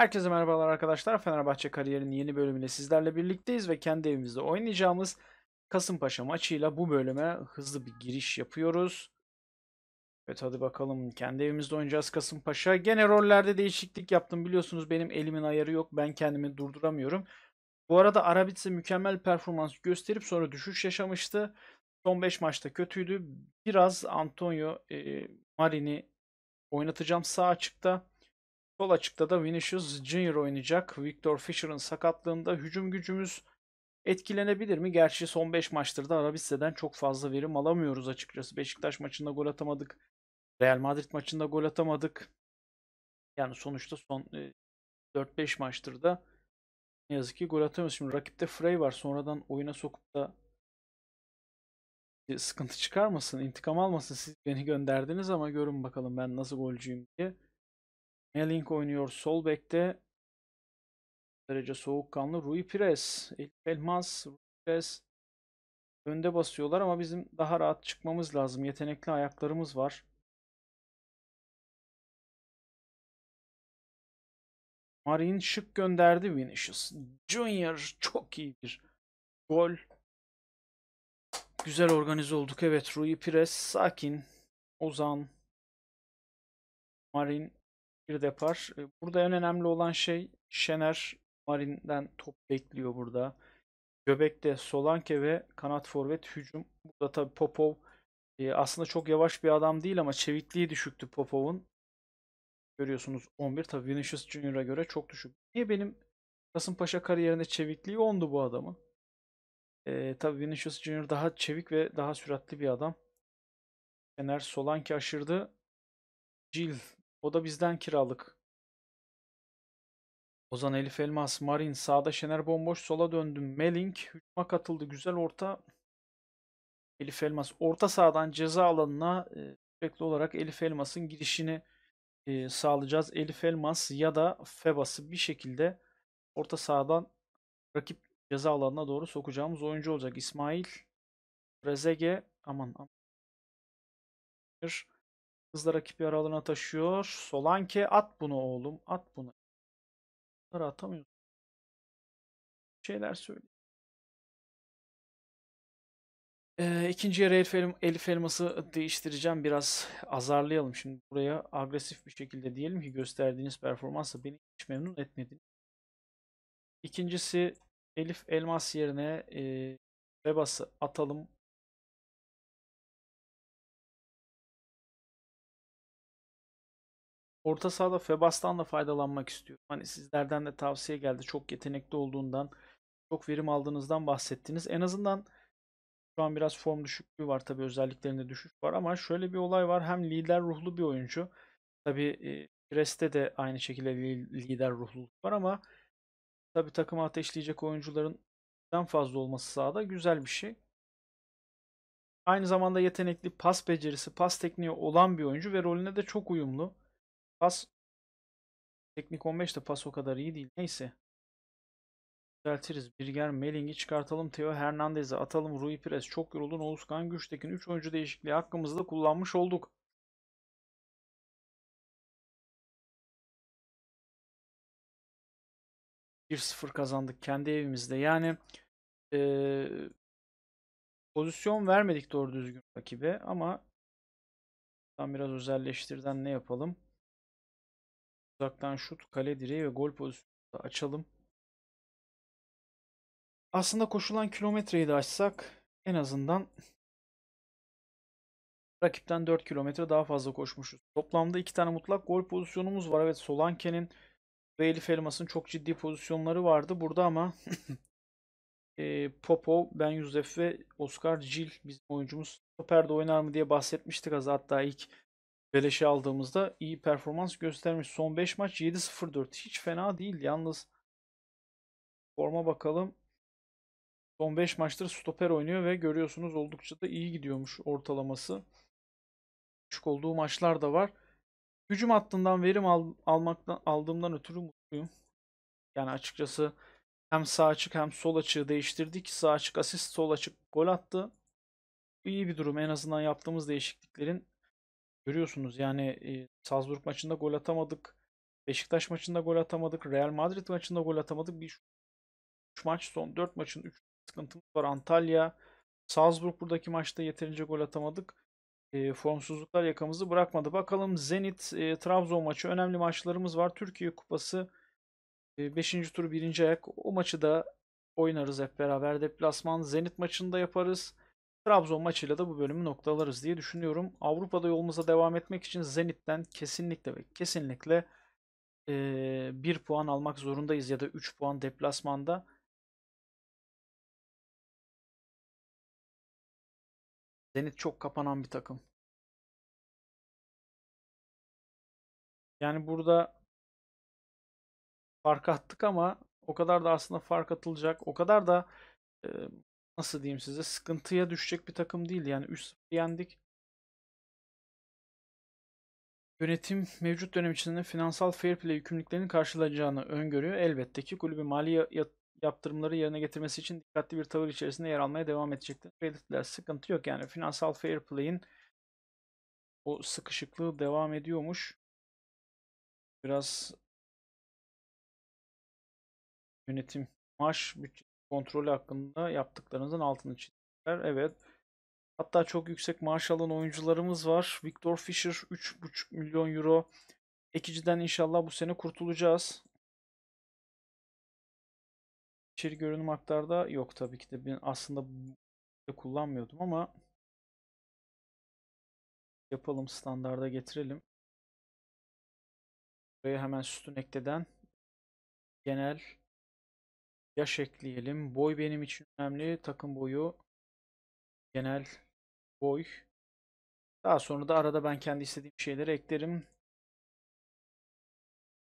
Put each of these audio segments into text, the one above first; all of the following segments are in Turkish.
Herkese merhabalar arkadaşlar. Fenerbahçe kariyerinin yeni bölümüyle sizlerle birlikteyiz ve kendi evimizde oynayacağımız Kasımpaşa maçıyla bu bölüme hızlı bir giriş yapıyoruz. Evet hadi bakalım kendi evimizde oynayacağız Kasımpaşa. Gene rollerde değişiklik yaptım biliyorsunuz benim elimin ayarı yok ben kendimi durduramıyorum. Bu arada Arabitse mükemmel performans gösterip sonra düşüş yaşamıştı. Son 5 maçta kötüydü. Biraz Antonio e, e Marini oynatacağım sağ açıkta. Sol açıkta da Vinicius Junior oynayacak. Victor Fisher'ın sakatlığında hücum gücümüz etkilenebilir mi? Gerçi son 5 maçtır da Arabistan'dan çok fazla verim alamıyoruz açıkçası. Beşiktaş maçında gol atamadık. Real Madrid maçında gol atamadık. Yani sonuçta son 4-5 e, maçtır da ne yazık ki gol atamıyoruz. Şimdi rakipte Frey var. Sonradan oyuna sokup da sıkıntı çıkarmasın, intikam almasın. Siz beni gönderdiniz ama görün bakalım ben nasıl golcüyüm diye. Melling oynuyor sol bekte. Derece soğukkanlı. Rui Pires, Elmas, Rui Pires önde basıyorlar ama bizim daha rahat çıkmamız lazım. Yetenekli ayaklarımız var. Marin şık gönderdi Vinicius. Junior çok iyi bir gol. Güzel organize olduk. Evet Rui Pires sakin. Ozan. Marin bir depar. Burada en önemli olan şey Şener Marin'den top bekliyor burada. Göbek'te Solanke ve kanat forvet hücum. Burada tabi Popov aslında çok yavaş bir adam değil ama çevikliği düşüktü Popov'un. Görüyorsunuz 11 tabi Vinicius Junior'a göre çok düşük. Niye benim Kasımpaşa kariyerinde çevikliği 10'du bu adamın? E, tabi Vinicius Junior daha çevik ve daha süratli bir adam. Fener Solanke aşırdı. Gil o da bizden kiralık. Ozan Elif Elmas, Marin, sağda Şener Bomboş, sola döndüm. Melink hücuma katıldı. Güzel orta. Elif Elmas orta sahadan ceza alanına e, sürekli olarak Elif Elmas'ın girişini e, sağlayacağız. Elif Elmas ya da Febas'ı bir şekilde orta sahadan rakip ceza alanına doğru sokacağımız oyuncu olacak. İsmail Rezege aman aman Hızla rakip yarı taşıyor. Solanke at bunu oğlum. At bunu. Bunları atamıyoruz. Şeyler söyle. Ee, ikinci yarı Elif, Elm Elif Elmas'ı değiştireceğim. Biraz azarlayalım. Şimdi buraya agresif bir şekilde diyelim ki gösterdiğiniz performansa beni hiç memnun etmedi. İkincisi Elif Elmas yerine e, Rebas'ı atalım. Orta sahada Febas'tan da faydalanmak istiyorum. Hani sizlerden de tavsiye geldi. Çok yetenekli olduğundan, çok verim aldığınızdan bahsettiniz. En azından şu an biraz form düşüklüğü var tabii özelliklerinde düşüş var ama şöyle bir olay var. Hem lider ruhlu bir oyuncu. Tabii Greste e, de aynı şekilde lider ruhluluk var ama tabii takımı ateşleyecek oyuncuların fazla olması sahada güzel bir şey. Aynı zamanda yetenekli pas becerisi, pas tekniği olan bir oyuncu ve rolüne de çok uyumlu. Pas teknik 15 de pas o kadar iyi değil. Neyse. Düzeltiriz. Birger Melingi çıkartalım. Theo Hernandez'i atalım. Rui Pires çok yoruldun. Oğuzkan Güçtekin 3 oyuncu değişikliği hakkımızda kullanmış olduk. Bir sıfır kazandık kendi evimizde. Yani e, pozisyon vermedik doğru düzgün rakibe ama biraz özelleştirden ne yapalım? Uzaktan şut, kale direği ve gol pozisyonu açalım. Aslında koşulan kilometreyi de açsak en azından rakipten 4 kilometre daha fazla koşmuşuz. Toplamda 2 tane mutlak gol pozisyonumuz var. Evet Solanke'nin ve Elif Elmas'ın çok ciddi pozisyonları vardı burada ama e, Popo, Ben Yusuf ve Oscar Gil bizim oyuncumuz stoperde oynar mı diye bahsetmiştik az hatta ilk beleşe aldığımızda iyi performans göstermiş. Son 5 maç 7-0-4. Hiç fena değil. Yalnız forma bakalım. Son 5 maçtır stoper oynuyor ve görüyorsunuz oldukça da iyi gidiyormuş ortalaması. Düşük olduğu maçlar da var. Hücum hattından verim al almaktan aldığımdan ötürü mutluyum. Yani açıkçası hem sağ açık hem sol açığı değiştirdik. Sağ açık asist, sol açık gol attı. İyi bir durum en azından yaptığımız değişikliklerin Görüyorsunuz yani e, Salzburg maçında gol atamadık. Beşiktaş maçında gol atamadık. Real Madrid maçında gol atamadık. Bir 3 maç son 4 maçın 3 sıkıntımız var. Antalya, Salzburg buradaki maçta yeterince gol atamadık. E, formsuzluklar yakamızı bırakmadı. Bakalım Zenit, e, Trabzon maçı önemli maçlarımız var. Türkiye Kupası 5. E, tur 1. ayak. O maçı da oynarız hep beraber. Deplasman Zenit maçını da yaparız. Trabzon maçıyla da bu bölümü noktalarız diye düşünüyorum. Avrupa'da yolumuza devam etmek için Zenit'ten kesinlikle ve kesinlikle e, 1 puan almak zorundayız ya da 3 puan deplasmanda. Zenit çok kapanan bir takım. Yani burada fark attık ama o kadar da aslında fark atılacak, o kadar da nasıl diyeyim size sıkıntıya düşecek bir takım değil. Yani 3-0 yendik. Yönetim mevcut dönem içinde finansal fair play yükümlülüklerini karşılayacağını öngörüyor. Elbette ki kulübü mali yaptırımları yerine getirmesi için dikkatli bir tavır içerisinde yer almaya devam edecektir. Belirttiler sıkıntı yok yani finansal fair play'in o sıkışıklığı devam ediyormuş. Biraz yönetim maaş bütçe kontrolü hakkında yaptıklarınızın altını çizdiler. Evet. Hatta çok yüksek maaş alan oyuncularımız var. Victor Fisher 3,5 milyon euro. Ekici'den inşallah bu sene kurtulacağız. İçeri görünüm aktarda yok tabii ki de. Ben aslında kullanmıyordum ama yapalım standarda getirelim. Buraya hemen sütun ekleden genel Yaş ekleyelim. Boy benim için önemli. Takım boyu genel boy. Daha sonra da arada ben kendi istediğim şeyleri eklerim.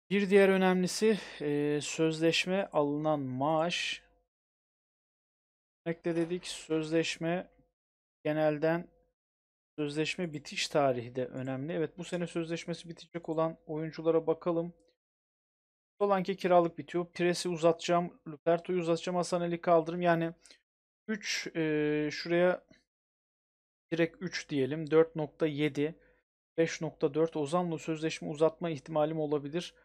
Bir diğer önemlisi e, sözleşme alınan maaş. Ekle dedik sözleşme genelden sözleşme bitiş tarihi de önemli. Evet bu sene sözleşmesi bitecek olan oyunculara bakalım. Solanke kiralık bitiyor. Pires'i uzatacağım. Luperto'yu uzatacağım. Hasan Ali kaldırım. Yani 3 e, şuraya direkt 3 diyelim. 4.7 5.4 Ozan'la sözleşme uzatma ihtimalim olabilir.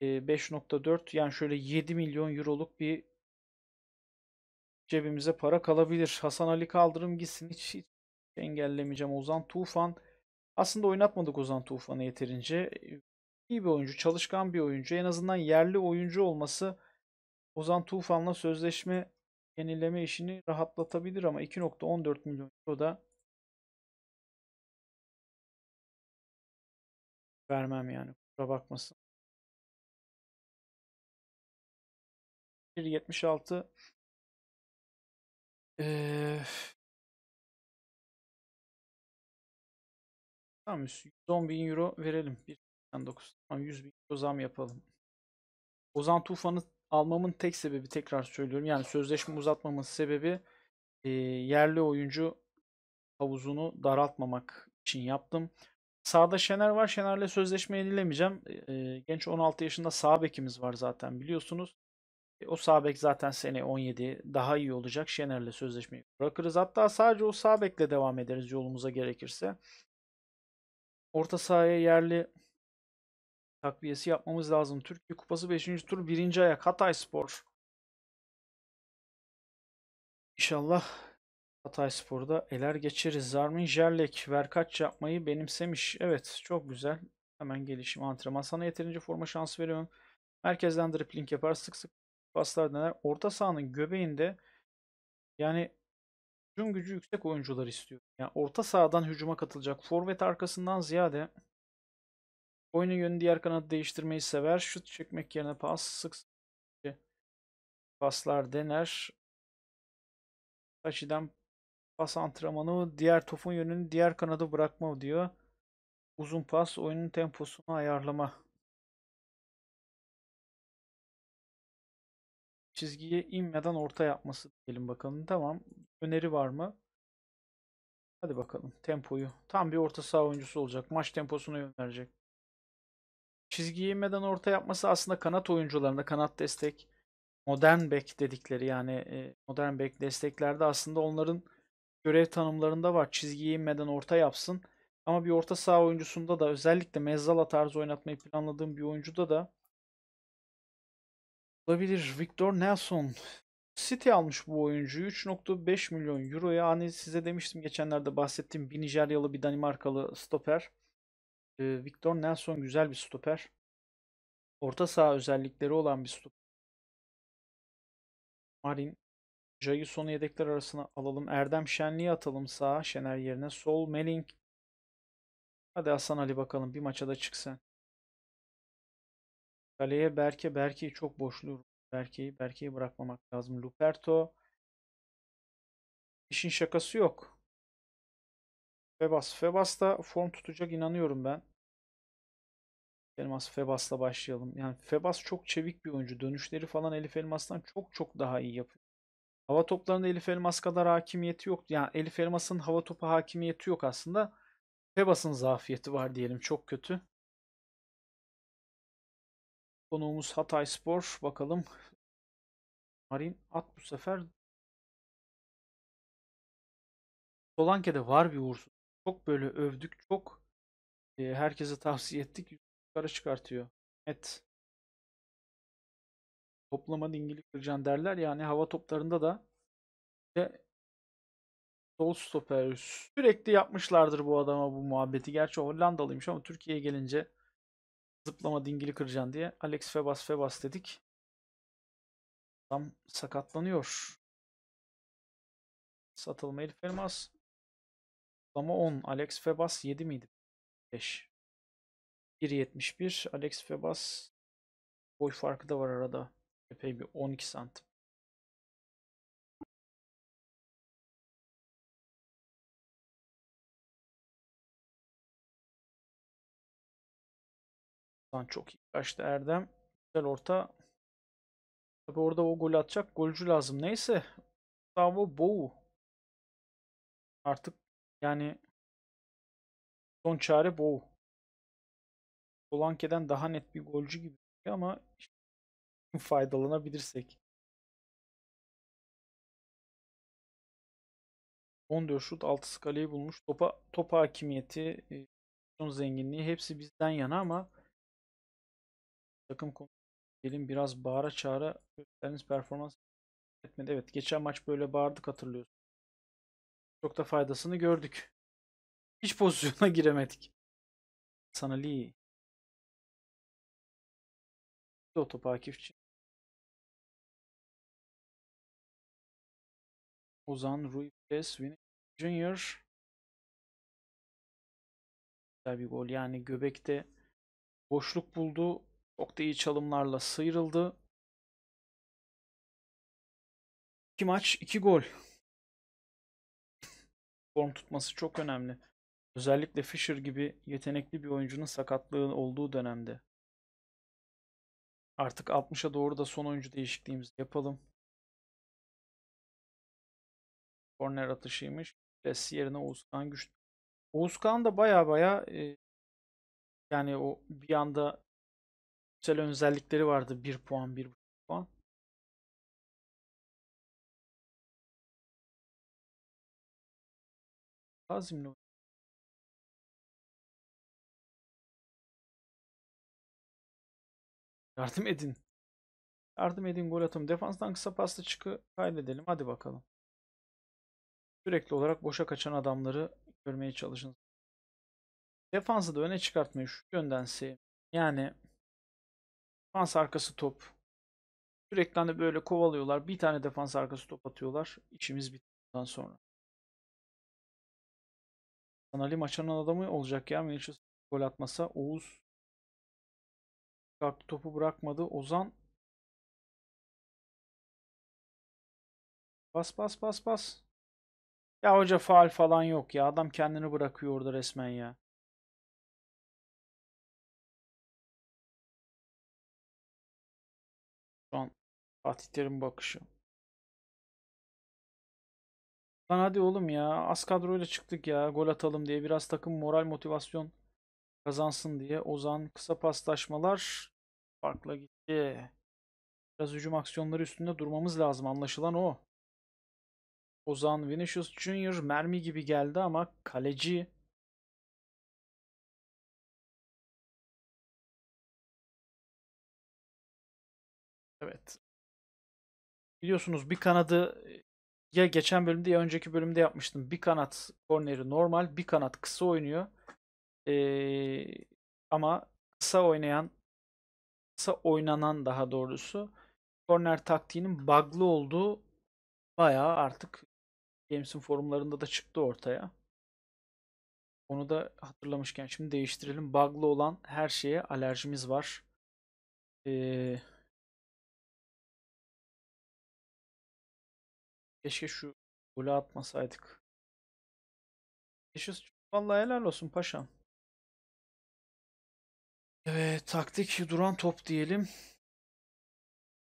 E, 5.4 yani şöyle 7 milyon euroluk bir cebimize para kalabilir. Hasan Ali kaldırım gitsin. Hiç, hiç engellemeyeceğim Ozan Tufan. Aslında oynatmadık Ozan Tufan'ı yeterince iyi bir oyuncu, çalışkan bir oyuncu. En azından yerli oyuncu olması Ozan Tufan'la sözleşme yenileme işini rahatlatabilir ama 2.14 milyon euro da vermem yani. Kusura bakmasın. 1.76 ee, Tamam 110 bin euro verelim. Bir 89. Ama 100 bin euro zam yapalım. Ozan Tufan'ı almamın tek sebebi tekrar söylüyorum. Yani sözleşme uzatmamın sebebi e, yerli oyuncu havuzunu daraltmamak için yaptım. Sağda Şener var. Şener'le sözleşme yenilemeyeceğim. E, genç 16 yaşında sağ bekimiz var zaten biliyorsunuz. E, o sağ bek zaten sene 17 daha iyi olacak. Şener'le sözleşmeyi bırakırız. Hatta sadece o sağ bekle devam ederiz yolumuza gerekirse. Orta sahaya yerli takviyesi yapmamız lazım. Türkiye Kupası 5. tur 1. ayak Hatay Spor. İnşallah Hatay Spor'da eler geçeriz. Zarmin Jerlek verkaç yapmayı benimsemiş. Evet çok güzel. Hemen gelişim antrenman. Sana yeterince forma şansı veriyorum. Merkezden dripling yapar. Sık sık paslar dener. Orta sahanın göbeğinde yani hücum gücü yüksek oyuncular istiyor. Yani orta sahadan hücuma katılacak. Forvet arkasından ziyade Oyunun yönü diğer kanat değiştirmeyi sever. Şut çekmek yerine pas sık sık paslar dener. Taşi'den pas antrenmanı diğer topun yönünü diğer kanada bırakma diyor. Uzun pas oyunun temposunu ayarlama. Çizgiye inmeden orta yapması diyelim bakalım. Tamam. Öneri var mı? Hadi bakalım tempoyu. Tam bir orta saha oyuncusu olacak. Maç temposuna yön verecek. Çizgiyi yemeden orta yapması aslında kanat oyuncularında kanat destek modern bek dedikleri yani e, modern bek desteklerde aslında onların görev tanımlarında var. çizgiyi inmeden orta yapsın. Ama bir orta saha oyuncusunda da özellikle mezzala tarzı oynatmayı planladığım bir oyuncuda da olabilir. Victor Nelson City almış bu oyuncuyu 3.5 milyon euroya. Hani size demiştim geçenlerde bahsettiğim bir Nijeryalı bir Danimarkalı stoper. Victor Nelson güzel bir stoper. Orta saha özellikleri olan bir stoper. Marin Jailson'u yedekler arasına alalım. Erdem Şenli'yi atalım sağa. Şener yerine. Sol Melink. Hadi Hasan Ali bakalım. Bir maça da çıksın. Kaleye Berke. Berke'yi çok boşluyor. Berke'yi Berke bırakmamak lazım. Luperto. İşin şakası yok. Febas. Febas da form tutacak inanıyorum ben. Elmas Febas'la başlayalım. Yani Febas çok çevik bir oyuncu. Dönüşleri falan Elif Elmas'tan çok çok daha iyi yapıyor. Hava toplarında Elif Elmas kadar hakimiyeti yok. Yani Elif Elmas'ın hava topu hakimiyeti yok aslında. Febas'ın zafiyeti var diyelim. Çok kötü. Konuğumuz Hatay Spor. Bakalım. Marin at bu sefer. Solanke'de var bir uğursuz çok böyle övdük, çok e, herkese tavsiye ettik. Yukarı çıkartıyor. Evet. Toplama dingili kıracaksın derler. Yani hava toplarında da işte sol stoper sürekli yapmışlardır bu adama bu muhabbeti. Gerçi Hollandalıymış ama Türkiye'ye gelince zıplama dingili kıracaksın diye Alex Febas Febas dedik. Tam sakatlanıyor. Satılma Elif Elmas. Toplama 10. Alex Febas 7 miydi? 5. 1.71. Alex Febas boy farkı da var arada. Epey bir 12 santim. Lan çok iyi kaçtı Erdem. Güzel orta. Tabi orada o gol atacak golcü lazım. Neyse. Gustavo Bou. Artık yani son çare bu. Solanke'den daha net bir golcü gibi ama faydalanabilirsek. 14 şut 6 skaleyi bulmuş. Topa, topa hakimiyeti, e, pozisyon zenginliği hepsi bizden yana ama takım gelin biraz bağıra çağıra gösterdiğiniz performans etmedi. Evet geçen maç böyle bağırdık hatırlıyoruz. Çok da faydasını gördük. Hiç pozisyona giremedik. Sana Lee. O top Akifçi. Ozan, Rui Pes, Junior. Güzel bir gol. Yani göbekte boşluk buldu. Çok da iyi çalımlarla sıyrıldı. İki maç, iki gol form tutması çok önemli. Özellikle Fisher gibi yetenekli bir oyuncunun sakatlığı olduğu dönemde. Artık 60'a doğru da son oyuncu değişikliğimizi yapalım. Corner atışıymış. Lessi yerine Oğuzkan Güç. Oğuzkan da baya baya e, yani o bir anda güzel özellikleri vardı. 1 puan, 1 puan. azimli Yardım edin. Yardım edin gol atım. Defanstan kısa pasta çıkı kaydedelim. Hadi bakalım. Sürekli olarak boşa kaçan adamları görmeye çalışın. Defansı da öne çıkartmayın şu yönden sevim. Yani defans arkası top. Sürekli hani böyle kovalıyorlar. Bir tane defans arkası top atıyorlar. İşimiz bittikten sonra. Ali maçının adamı olacak ya. Vinicius gol atmasa. Oğuz topu bırakmadı. Ozan Bas bas bas bas. Ya hoca faal falan yok ya. Adam kendini bırakıyor orada resmen ya. Şu an Fatih Terim bakışı. Lan hadi oğlum ya. Az kadroyla çıktık ya. Gol atalım diye. Biraz takım moral motivasyon kazansın diye. Ozan kısa paslaşmalar farkla gitti. Biraz hücum aksiyonları üstünde durmamız lazım. Anlaşılan o. Ozan Vinicius Junior mermi gibi geldi ama kaleci Evet. Biliyorsunuz bir kanadı ya geçen bölümde ya önceki bölümde yapmıştım. Bir kanat korneri normal, bir kanat kısa oynuyor. Ee, ama kısa oynayan, kısa oynanan daha doğrusu korner taktiğinin bug'lı olduğu bayağı artık Games'in forumlarında da çıktı ortaya. Onu da hatırlamışken şimdi değiştirelim. Bug'lı olan her şeye alerjimiz var. Eee Keşke şu golü atmasaydık. Keşke vallahi helal olsun paşam. Evet taktik duran top diyelim.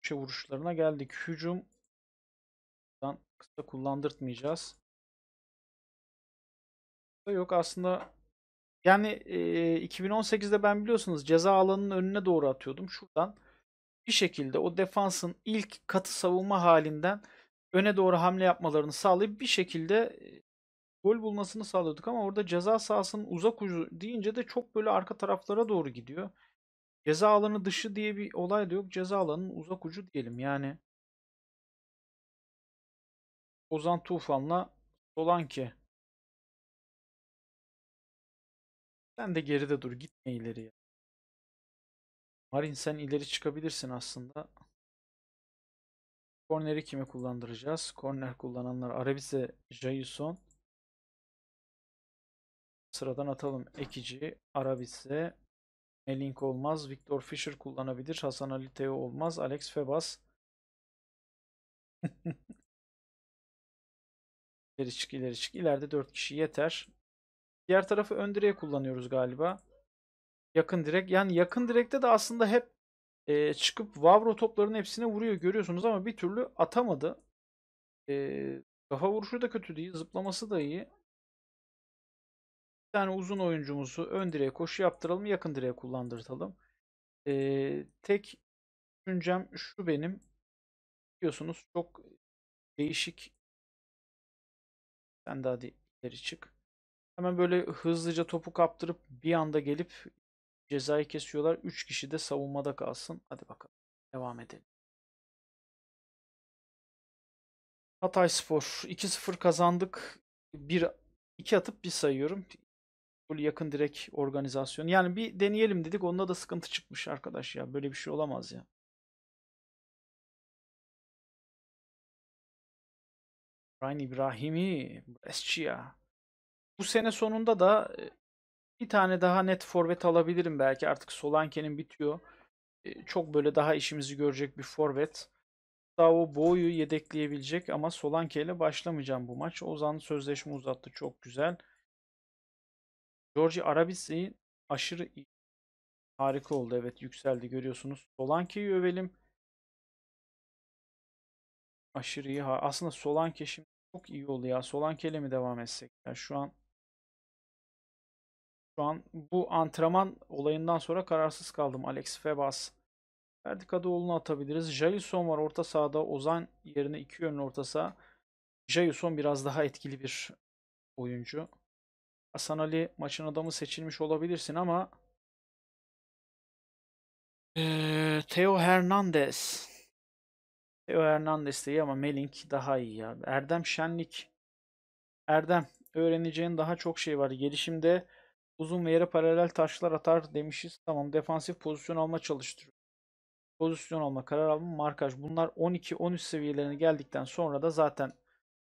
Şu vuruşlarına geldik. Hücum kısa kullandırtmayacağız. Yok aslında yani e, 2018'de ben biliyorsunuz ceza alanının önüne doğru atıyordum. Şuradan bir şekilde o defansın ilk katı savunma halinden öne doğru hamle yapmalarını sağlayıp bir şekilde gol bulmasını sağlıyorduk ama orada ceza sahasının uzak ucu deyince de çok böyle arka taraflara doğru gidiyor. Ceza alanı dışı diye bir olay da yok. Ceza alanının uzak ucu diyelim yani. Ozan Tufan'la Solanke. Sen de geride dur. Gitme ileriye. Marin sen ileri çıkabilirsin aslında. Korneri kime kullandıracağız? Korner kullananlar Arabize, Jayson, Sıradan atalım. Ekici, Arabize, Melink olmaz. Victor Fisher kullanabilir. Hasan Ali Teo olmaz. Alex Febas. İleri çık ileri çık. İleride 4 kişi yeter. Diğer tarafı ön direğe kullanıyoruz galiba. Yakın direk. Yani yakın direkte de aslında hep e, çıkıp Vavro toplarının hepsine vuruyor görüyorsunuz ama bir türlü atamadı. E, kafa vuruşu da kötü değil. Zıplaması da iyi. Bir tane uzun oyuncumuzu ön direğe koşu yaptıralım. Yakın direğe kullandırtalım. E, tek düşüncem şu benim. Biliyorsunuz çok değişik. Sen hadi ileri çık. Hemen böyle hızlıca topu kaptırıp bir anda gelip Cezayı kesiyorlar. 3 kişi de savunmada kalsın. Hadi bakalım. Devam edelim. Hatay Spor 2-0 kazandık. Bir, iki atıp bir sayıyorum. Böyle yakın direk organizasyon. Yani bir deneyelim dedik. Onda da sıkıntı çıkmış arkadaş ya. Böyle bir şey olamaz ya. Ryan İbrahim'i, Brescia. Bu sene sonunda da e, bir tane daha net forvet alabilirim belki. Artık Solanke'nin bitiyor. E, çok böyle daha işimizi görecek bir forvet. Gustavo Boyu yedekleyebilecek ama Solanke ile başlamayacağım bu maç. Ozan sözleşme uzattı. Çok güzel. Georgi Arabisi aşırı Harika oldu. Evet yükseldi görüyorsunuz. Solanke'yi övelim. Aşırı iyi. Aslında Solanke şimdi çok iyi oldu ya. Solanke ile mi devam etsek? Ya şu an şu an bu antrenman olayından sonra kararsız kaldım. Alex Febas. Ferdi Kadıoğlu'nu atabiliriz. Jailson var orta sahada. Ozan yerine iki yönlü orta saha. Jailson biraz daha etkili bir oyuncu. Hasan Ali maçın adamı seçilmiş olabilirsin ama ee, Theo Hernandez Theo Hernandez de iyi ama Melink daha iyi ya. Erdem Şenlik Erdem öğreneceğin daha çok şey var. Gelişimde Uzun ve yere paralel taşlar atar demişiz. Tamam defansif pozisyon alma çalıştırıyor. Pozisyon alma, karar alma, markaj. Bunlar 12-13 seviyelerine geldikten sonra da zaten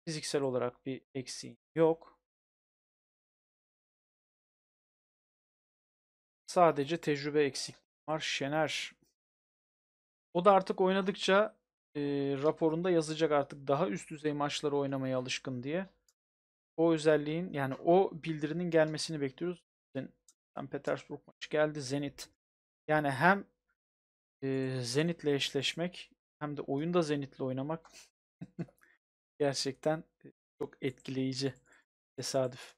fiziksel olarak bir eksiği yok. Sadece tecrübe eksik. var. Şener. O da artık oynadıkça e, raporunda yazacak artık daha üst düzey maçları oynamaya alışkın diye. O özelliğin yani o bildirinin gelmesini bekliyoruz. St. Petersburg maçı geldi Zenit. Yani hem e, Zenit'le eşleşmek hem de oyunda Zenit'le oynamak gerçekten e, çok etkileyici tesadüf.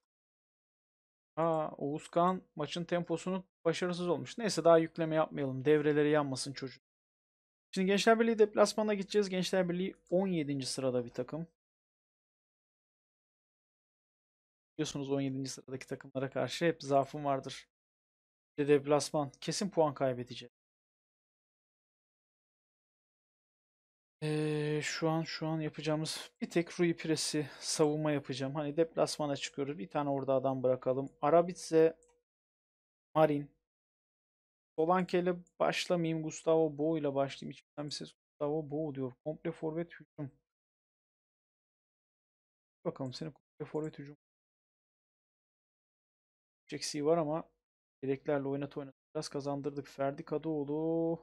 Aa, Oğuzkan maçın temposunu başarısız olmuş. Neyse daha yükleme yapmayalım. Devreleri yanmasın çocuk. Şimdi Gençler Birliği deplasmana gideceğiz. Gençler Birliği 17. sırada bir takım. Biliyorsunuz 17. sıradaki takımlara karşı hep zaafım vardır. Bir de deplasman. Kesin puan kaybedeceğiz. Ee, şu an şu an yapacağımız bir tek Rui Pires'i savunma yapacağım. Hani deplasmana çıkıyoruz. Bir tane orada adam bırakalım. Arabitse Marin. Solanke ile başlamayayım. Gustavo Bo ile başlayayım. İçimden bir ses Gustavo Bo diyor. Komple forvet hücum. Bakalım seni komple forvet hücum eksiği var ama yedeklerle oynat oynat biraz kazandırdık. Ferdi Kadıoğlu,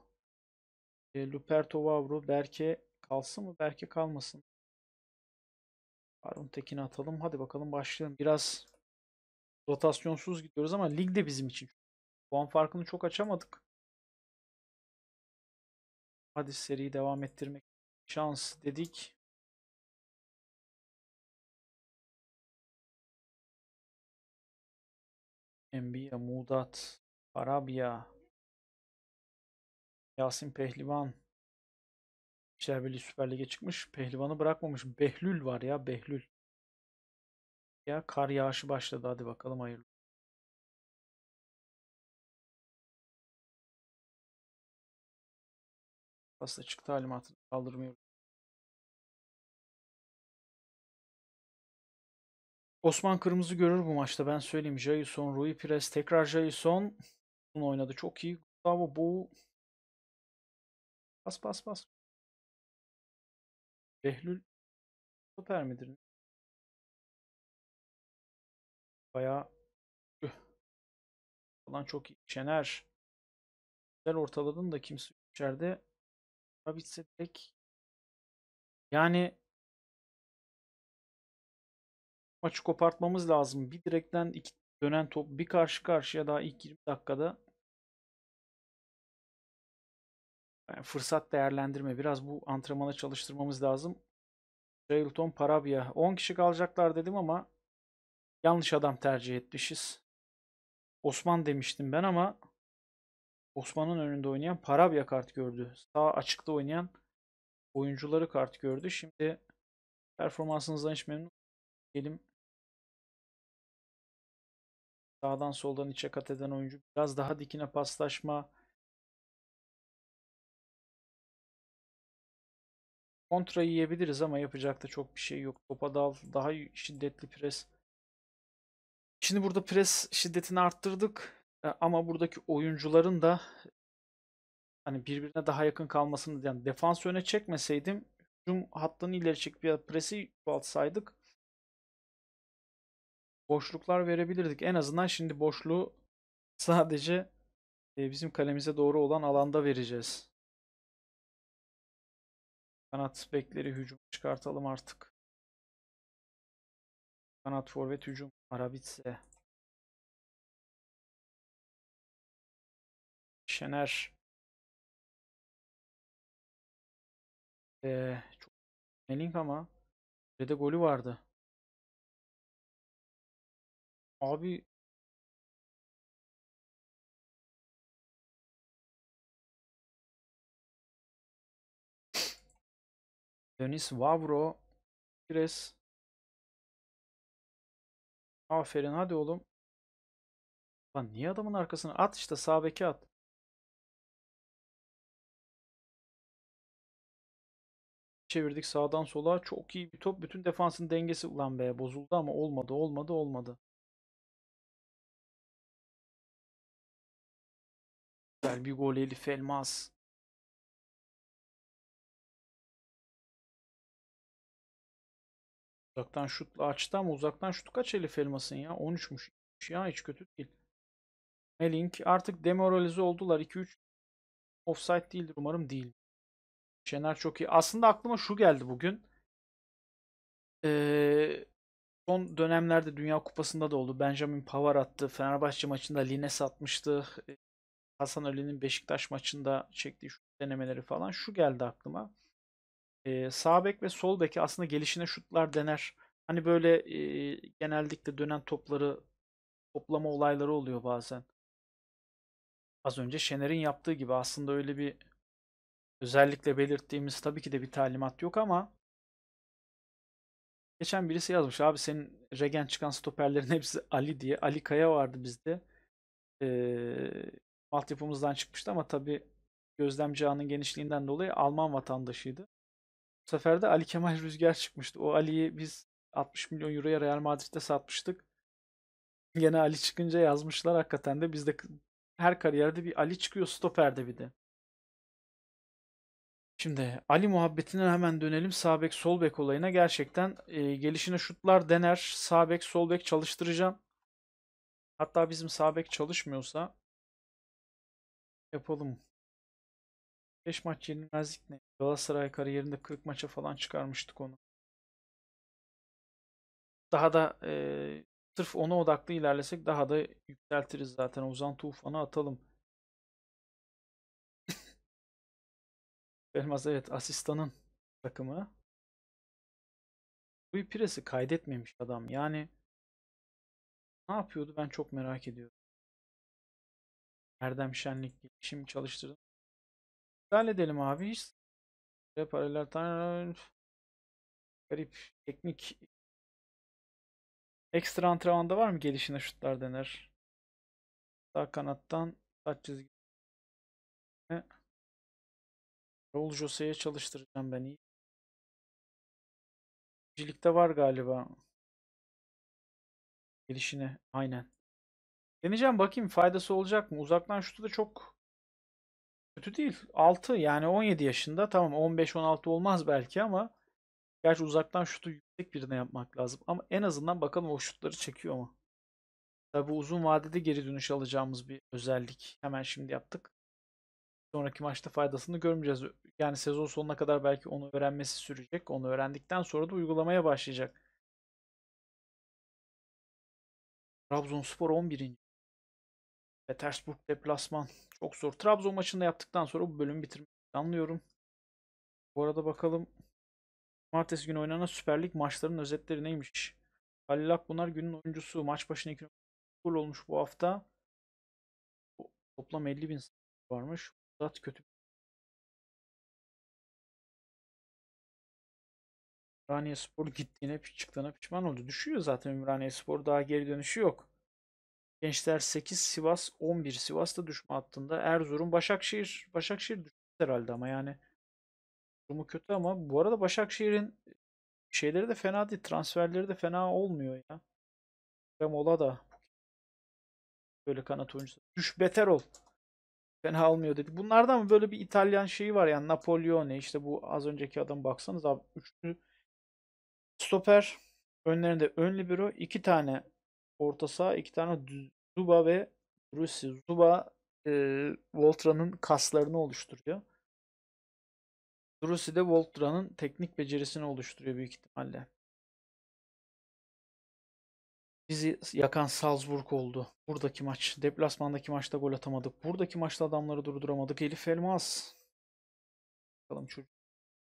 e, Luperto Vavru, Berke kalsın mı? Berke kalmasın. Harun Tekin'i atalım. Hadi bakalım başlayalım. Biraz rotasyonsuz gidiyoruz ama lig de bizim için. Puan farkını çok açamadık. Hadi seriyi devam ettirmek şans dedik. Enbiya, Mudat, Arabiya, Yasin Pehlivan. İşler Birliği Süper Lig'e çıkmış. Pehlivan'ı bırakmamış. Behlül var ya Behlül. Ya kar yağışı başladı. Hadi bakalım hayırlı. Pasta çıktı talimatını kaldırmıyorum. Osman Kırmızı görür bu maçta ben söyleyeyim. Jason, Rui Pires, tekrar Jason. Bunu oynadı çok iyi. Gustavo bu Bas bas bas. Behlül stoper midir? Bayağı falan çok iyi. Şener. Güzel ortaladın da kimse içeride. Rabitse direkt yani maçı kopartmamız lazım. Bir direkten iki dönen top bir karşı karşıya daha ilk 20 dakikada yani fırsat değerlendirme. Biraz bu antrenmana çalıştırmamız lazım. Jailton Parabia. 10 kişi kalacaklar dedim ama yanlış adam tercih etmişiz. Osman demiştim ben ama Osman'ın önünde oynayan Parabia kart gördü. Sağ açıkta oynayan oyuncuları kart gördü. Şimdi performansınızdan hiç memnun değilim sağdan soldan içe kat eden oyuncu biraz daha dikine paslaşma kontra yiyebiliriz ama yapacak da çok bir şey yok. Topa dal, daha şiddetli pres. Şimdi burada pres şiddetini arttırdık e, ama buradaki oyuncuların da hani birbirine daha yakın kalmasını yani defans öne çekmeseydim hücum hattını ileri çekip bir presi çoğaltsaydık boşluklar verebilirdik. En azından şimdi boşluğu sadece e, bizim kalemize doğru olan alanda vereceğiz. Kanat bekleri hücum çıkartalım artık. Kanat forvet hücum Arabitse. Şener. Ee, çok link ama. Bir de golü vardı. Abi Dönis Vavro Pires Aferin hadi oğlum. Lan niye adamın arkasına at işte sağ beke at. Çevirdik sağdan sola. Çok iyi bir top. Bütün defansın dengesi ulan be bozuldu ama olmadı olmadı olmadı. Güzel bir gol Elif Elmas. Uzaktan şutla açtı ama uzaktan şutu kaç Elif Elmas'ın ya? 13'müş ya hiç kötü değil. Melink artık demoralize oldular. 2-3 offside değildir umarım değil. Şener çok iyi. Aslında aklıma şu geldi bugün. Ee, son dönemlerde Dünya Kupası'nda da oldu. Benjamin Pavar attı. Fenerbahçe maçında Lines atmıştı. Hasan Ali'nin Beşiktaş maçında çektiği şut denemeleri falan şu geldi aklıma. E, sağ bek ve sol beki aslında gelişine şutlar dener. Hani böyle e, genellikle dönen topları toplama olayları oluyor bazen. Az önce Şener'in yaptığı gibi aslında öyle bir özellikle belirttiğimiz tabii ki de bir talimat yok ama geçen birisi yazmış abi senin regen çıkan stoperlerin hepsi Ali diye. Ali Kaya vardı bizde. Ee, altyapımızdan çıkmıştı ama tabi gözlemci ağının genişliğinden dolayı Alman vatandaşıydı. Bu sefer de Ali Kemal Rüzgar çıkmıştı. O Ali'yi biz 60 milyon euroya Real Madrid'de satmıştık. Gene Ali çıkınca yazmışlar hakikaten de bizde her kariyerde bir Ali çıkıyor stoperde bir de. Şimdi Ali muhabbetine hemen dönelim. Sağ bek sol bek olayına gerçekten e, gelişine şutlar dener. Sağ bek sol bek çalıştıracağım. Hatta bizim sağ bek çalışmıyorsa yapalım. 5 maç yenilmezlik ne? Galatasaray kariyerinde 40 maça falan çıkarmıştık onu. Daha da e, sırf ona odaklı ilerlesek daha da yükseltiriz zaten. Ozan Tufan'ı atalım. Elmas evet asistanın takımı. Bu Pires'i kaydetmemiş adam. Yani ne yapıyordu ben çok merak ediyorum. Erdem Şenlik gelişim şey çalıştırdım. İptal edelim abi. Hiç paralel tanrım. garip teknik ekstra antrenmanda var mı gelişine şutlar dener. Sağ kanattan saç çizgi. Raul Jose'ye çalıştıracağım ben iyi. Cilikte var galiba. Gelişine aynen. Deneyeceğim bakayım faydası olacak mı? Uzaktan şutu da çok kötü değil. 6 yani 17 yaşında tamam 15-16 olmaz belki ama gerçi uzaktan şutu yüksek birine yapmak lazım. Ama en azından bakalım o şutları çekiyor mu? Tabi bu uzun vadede geri dönüş alacağımız bir özellik. Hemen şimdi yaptık. Sonraki maçta faydasını görmeyeceğiz. Yani sezon sonuna kadar belki onu öğrenmesi sürecek. Onu öğrendikten sonra da uygulamaya başlayacak. Trabzonspor 11. Petersburg deplasman. Çok zor. Trabzon maçını da yaptıktan sonra bu bölümü bitirmek anlıyorum. Bu arada bakalım Martes günü oynanan Süper Lig maçlarının özetleri neymiş? Halil bunlar günün oyuncusu. Maç başına 2 gol olmuş bu hafta. Toplam 50 bin varmış. Zat kötü. Ümraniye Spor gittiğine, çıktığına pişman oldu. Düşüyor zaten Ümraniye Spor. Daha geri dönüşü yok. Gençler 8 Sivas 11 Sivas da düşme hattında. Erzurum Başakşehir. Başakşehir düşmüş herhalde ama yani. Durumu kötü ama bu arada Başakşehir'in e, şeyleri de fena değil. Transferleri de fena olmuyor ya. Mola da böyle kanat oyuncusu. Düş beter ol. Fena olmuyor dedi. Bunlardan mı böyle bir İtalyan şeyi var yani Napolyone işte bu az önceki adam baksanız abi üçlü stoper önlerinde ön libero iki tane Orta saha iki tane Zuba ve Rusi Zuba e, Voltra'nın kaslarını oluşturuyor. Drusi de Voltra'nın teknik becerisini oluşturuyor büyük ihtimalle. Bizi yakan Salzburg oldu. Buradaki maç. Deplasmandaki maçta gol atamadık. Buradaki maçta adamları durduramadık. Elif Elmas. Bakalım çocuk.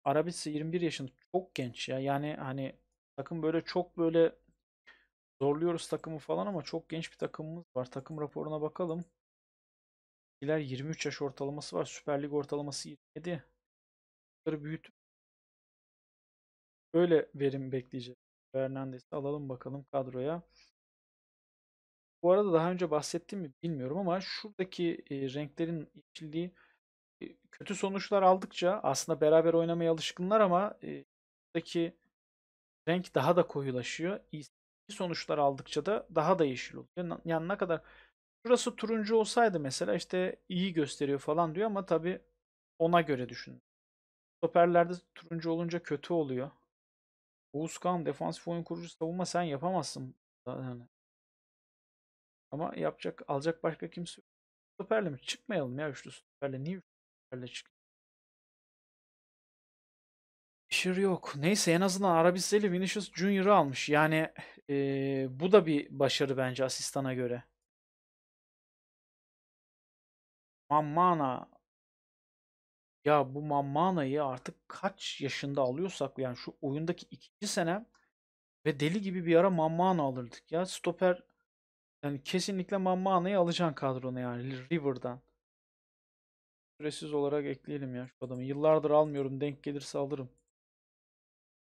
Arabisi 21 yaşında. Çok genç ya. Yani hani takım böyle çok böyle Zorluyoruz takımı falan ama çok genç bir takımımız var. Takım raporuna bakalım. İler 23 yaş ortalaması var. Süper Lig ortalaması 27. Bunları büyüt. böyle verim bekleyeceğiz. Fernandes'i alalım bakalım kadroya. Bu arada daha önce bahsettim mi bilmiyorum ama şuradaki e, renklerin yeşilliği e, kötü sonuçlar aldıkça aslında beraber oynamaya alışkınlar ama e, buradaki renk daha da koyulaşıyor. İyisi sonuçlar aldıkça da daha da yeşil oluyor. Yani ne kadar şurası turuncu olsaydı mesela işte iyi gösteriyor falan diyor ama tabi ona göre düşün. Stoperlerde turuncu olunca kötü oluyor. Oğuzkan defansif oyun kurucu savunma sen yapamazsın. Yani. Ama yapacak alacak başka kimse yok. Stoperle mi? Çıkmayalım ya üçlü stoperle. Niye üçlü stoperle çık? Şir yok. Neyse en azından Arabisteli Vinicius Junior'ı almış. Yani ee, bu da bir başarı bence asistana göre. Mammana ya bu Mammana'yı artık kaç yaşında alıyorsak yani şu oyundaki ikinci sene ve deli gibi bir ara Mammana alırdık ya. Stoper yani kesinlikle Mammana'yı alacaksın kadrona yani River'dan. Süresiz olarak ekleyelim ya şu adamı. Yıllardır almıyorum. Denk gelirse alırım.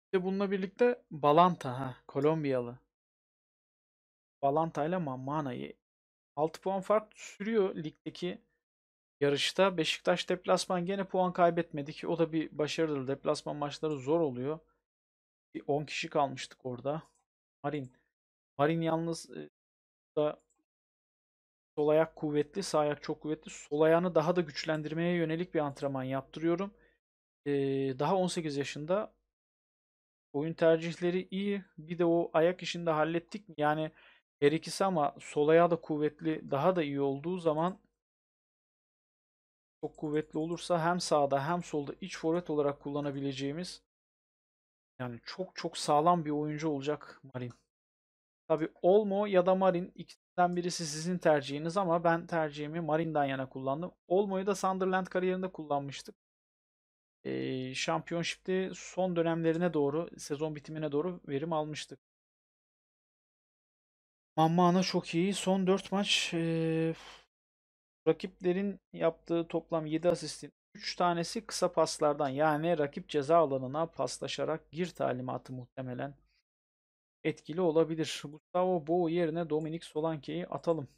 İşte bununla birlikte Balanta ha Kolombiyalı. Valanta ile Mana'yı 6 puan fark sürüyor ligdeki yarışta. Beşiktaş deplasman gene puan kaybetmedi ki o da bir başarıdır. Deplasman maçları zor oluyor. Bir 10 kişi kalmıştık orada. Marin. Marin yalnız e, da sol ayak kuvvetli, sağ ayak çok kuvvetli. Sol ayağını daha da güçlendirmeye yönelik bir antrenman yaptırıyorum. E, daha 18 yaşında. Oyun tercihleri iyi. Bir de o ayak işini de hallettik Yani her ikisi ama sol ayağı da kuvvetli daha da iyi olduğu zaman çok kuvvetli olursa hem sağda hem solda iç forvet olarak kullanabileceğimiz yani çok çok sağlam bir oyuncu olacak Marin. Tabi Olmo ya da Marin ikisinden birisi sizin tercihiniz ama ben tercihimi Marin'den yana kullandım. Olmo'yu da Sunderland kariyerinde kullanmıştık. Ee, Şampiyonşip'te son dönemlerine doğru, sezon bitimine doğru verim almıştık. Mammana çok iyi. Son 4 maç e, rakiplerin yaptığı toplam 7 asistin 3 tanesi kısa paslardan yani rakip ceza alanına paslaşarak gir talimatı muhtemelen etkili olabilir. Gustavo Bo yerine Dominik Solanke'yi atalım.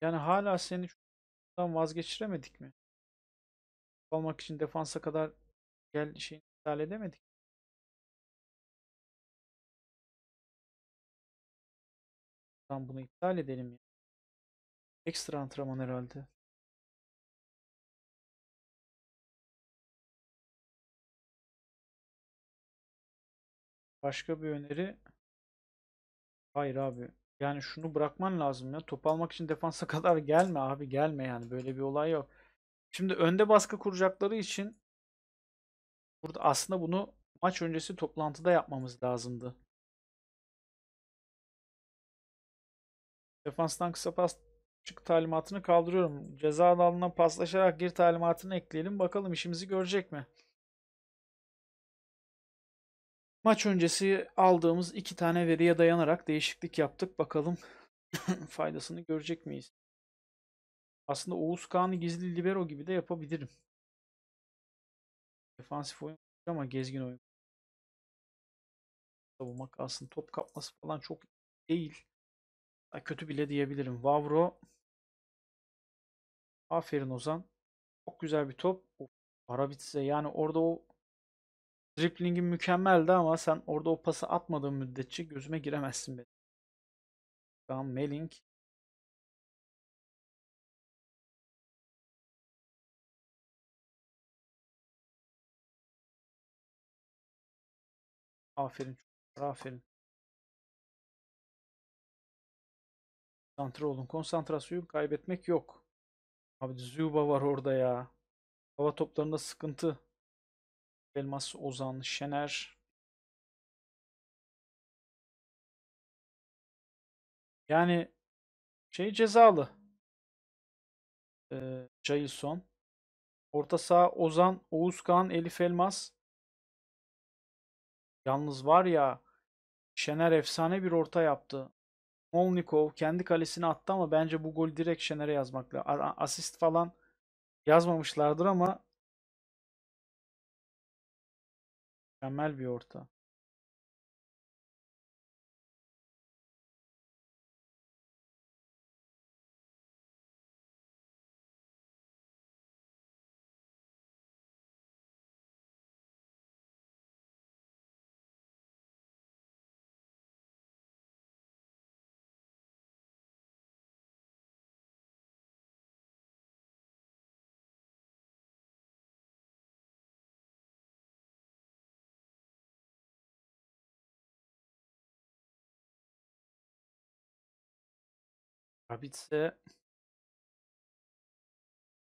Yani hala seni şundan vazgeçiremedik mi? Almak için defansa kadar gel şeyini iptal edemedik. Lan bunu iptal edelim ya. Ekstra antrenman herhalde. Başka bir öneri. Hayır abi. Yani şunu bırakman lazım ya. Top almak için defansa kadar gelme abi gelme yani. Böyle bir olay yok. Şimdi önde baskı kuracakları için burada aslında bunu maç öncesi toplantıda yapmamız lazımdı. Defanstan kısa pas çık talimatını kaldırıyorum. Ceza alanına paslaşarak gir talimatını ekleyelim. Bakalım işimizi görecek mi? Maç öncesi aldığımız iki tane veriye dayanarak değişiklik yaptık. Bakalım faydasını görecek miyiz? Aslında Oğuz Kağan'ı gizli libero gibi de yapabilirim. Defansif oyun ama gezgin oyun. Savunmak aslında top kapması falan çok değil kötü bile diyebilirim. Vavro aferin Ozan. Çok güzel bir top. Arabitse yani orada o driplingin mükemmeldi ama sen orada o pası atmadığın müddetçe gözüme giremezsin benim. Tamam Melling. Aferin. Aferin. Konsantre olun. Konsantrasyon kaybetmek yok. Abi Zuba var orada ya. Hava toplarında sıkıntı. Elmas, Ozan, Şener. Yani şey cezalı. Ee, Jailson. Orta saha Ozan, Oğuzkan, Elif Elmas. Yalnız var ya Şener efsane bir orta yaptı. Molnikov kendi kalesine attı ama bence bu gol direkt Şener'e yazmak lazım. Asist falan yazmamışlardır ama mükemmel bir orta. Rabitse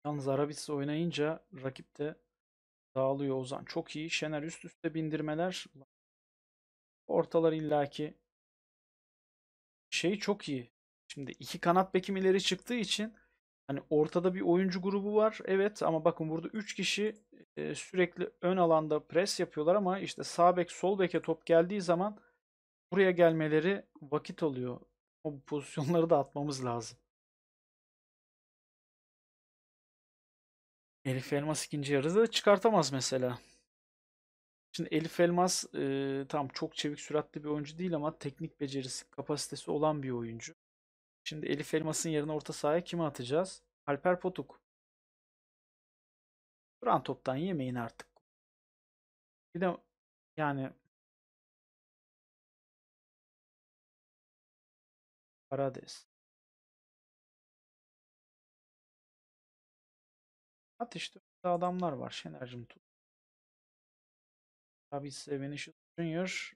yalnız Rabitse oynayınca rakip de dağılıyor Ozan. Çok iyi. Şener üst üste bindirmeler. Ortalar illaki şey çok iyi. Şimdi iki kanat bekim ileri çıktığı için hani ortada bir oyuncu grubu var. Evet ama bakın burada 3 kişi e, sürekli ön alanda pres yapıyorlar ama işte sağ bek sol beke top geldiği zaman buraya gelmeleri vakit alıyor. O pozisyonları da atmamız lazım. Elif Elmas ikinci yarıda çıkartamaz mesela. Şimdi Elif Elmas e, tam çok çevik süratli bir oyuncu değil ama teknik becerisi, kapasitesi olan bir oyuncu. Şimdi Elif Elmas'ın yerine orta sahaya kimi atacağız? Alper Potuk. Duran toptan yemeyin artık. Bir de yani Parades. At işte adamlar var. Şener'cim tut. Abi size beni şu Junior.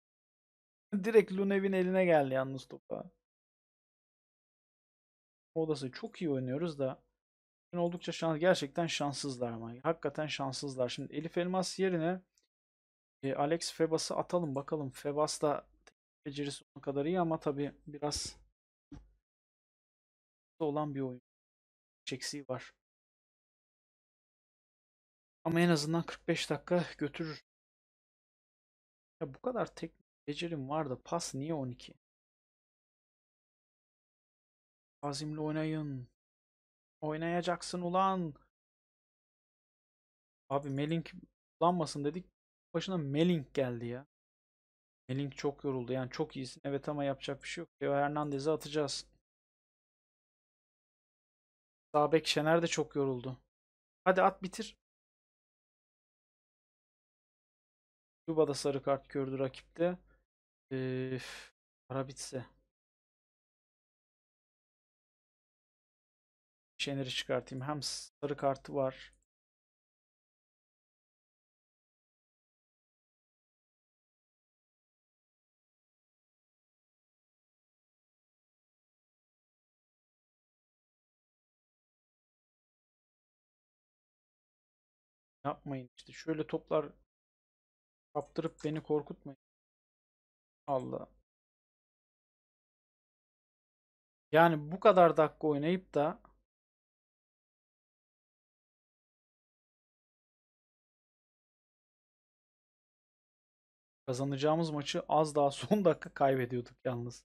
Direkt Lunev'in eline geldi yalnız topa. Odası çok iyi oynuyoruz da. Şimdi oldukça şans, gerçekten şanssızlar ama. Hakikaten şanssızlar. Şimdi Elif Elmas yerine e, Alex Febas'ı atalım bakalım. Febas da becerisi onun kadar iyi ama tabi biraz olan bir oyun. Eksiği var. Ama en azından 45 dakika götürür. Ya bu kadar tek becerim vardı pas niye 12? Azimle oynayın. Oynayacaksın ulan. Abi Melink kullanmasın dedik. Başına Melink geldi ya. Elink çok yoruldu. Yani çok iyisin. Evet ama yapacak bir şey yok. Leo Hernandez'i atacağız. Sabek Şener de çok yoruldu. Hadi at bitir. Cuba sarı kart gördü rakipte. Ee, para bitse. Şener'i çıkartayım. Hem sarı kartı var. Yapmayın işte şöyle toplar kaptırıp beni korkutmayın. Allah. Yani bu kadar dakika oynayıp da kazanacağımız maçı az daha son dakika kaybediyorduk yalnız.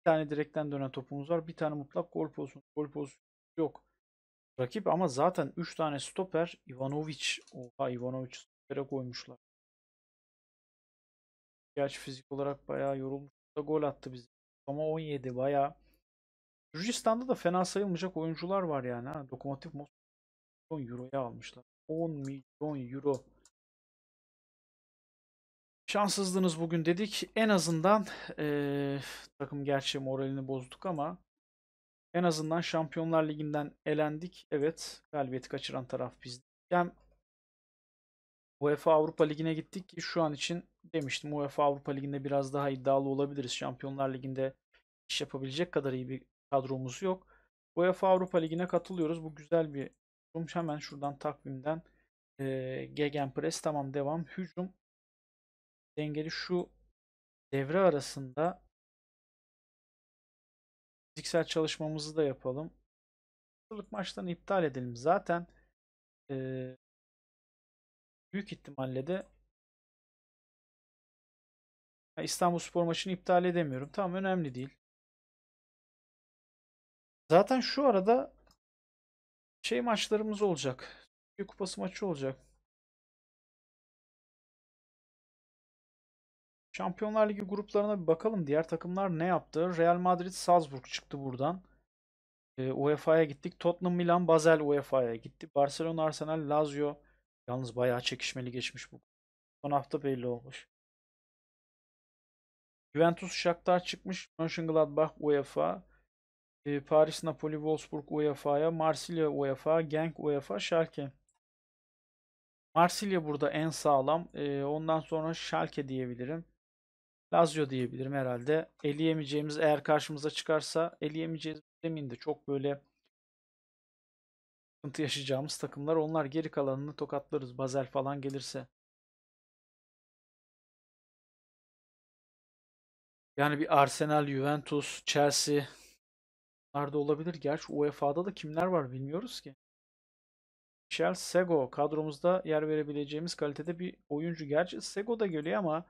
Bir tane direkten dönen topumuz var. Bir tane mutlak gol pozisyonu. Gol pozisyonu yok. Rakip ama zaten 3 tane stoper Ivanovic. Oha Ivanovic stopere koymuşlar. Gerçi fizik olarak bayağı yorulmuş gol attı bize. Ama 17 bayağı. Gürcistan'da da fena sayılmayacak oyuncular var yani. Ha. Lokomotiv Moskova euroya almışlar. 10 milyon euro. Şanssızdınız bugün dedik. En azından ee, takım gerçi moralini bozduk ama en azından Şampiyonlar Ligi'nden elendik. Evet galibiyeti kaçıran taraf bizdi. Yani UEFA Avrupa Ligi'ne gittik ki şu an için demiştim UEFA Avrupa Ligi'nde biraz daha iddialı olabiliriz. Şampiyonlar Ligi'nde iş yapabilecek kadar iyi bir kadromuz yok. UEFA Avrupa Ligi'ne katılıyoruz. Bu güzel bir durum. Hemen şuradan takvimden e, Gegenpress tamam devam. Hücum dengeli şu devre arasında fiziksel çalışmamızı da yapalım. Hazırlık maçlarını iptal edelim. Zaten e, büyük ihtimalle de İstanbul Spor maçını iptal edemiyorum. Tamam önemli değil. Zaten şu arada şey maçlarımız olacak. Türkiye Kupası maçı olacak. Şampiyonlar Ligi gruplarına bir bakalım. Diğer takımlar ne yaptı? Real Madrid Salzburg çıktı buradan. Ee, e, UEFA'ya gittik. Tottenham Milan Basel UEFA'ya gitti. Barcelona Arsenal Lazio yalnız bayağı çekişmeli geçmiş bu. Son hafta belli olmuş. Juventus Shakhtar çıkmış. Mönchengladbach UEFA. E, ee, Paris Napoli Wolfsburg UEFA'ya. Marsilya UEFA. Genk UEFA. Schalke. Marsilya burada en sağlam. E, ondan sonra Schalke diyebilirim. Lazio diyebilirim herhalde. Eleyemeyeceğimiz eğer karşımıza çıkarsa eleyemeyeceğiz demin de çok böyle sıkıntı yaşayacağımız takımlar onlar geri kalanını tokatlarız. Bazel falan gelirse. Yani bir Arsenal, Juventus, Chelsea nerede olabilir. Gerçi UEFA'da da kimler var bilmiyoruz ki. Michel Sego kadromuzda yer verebileceğimiz kalitede bir oyuncu. Gerçi Sego da geliyor ama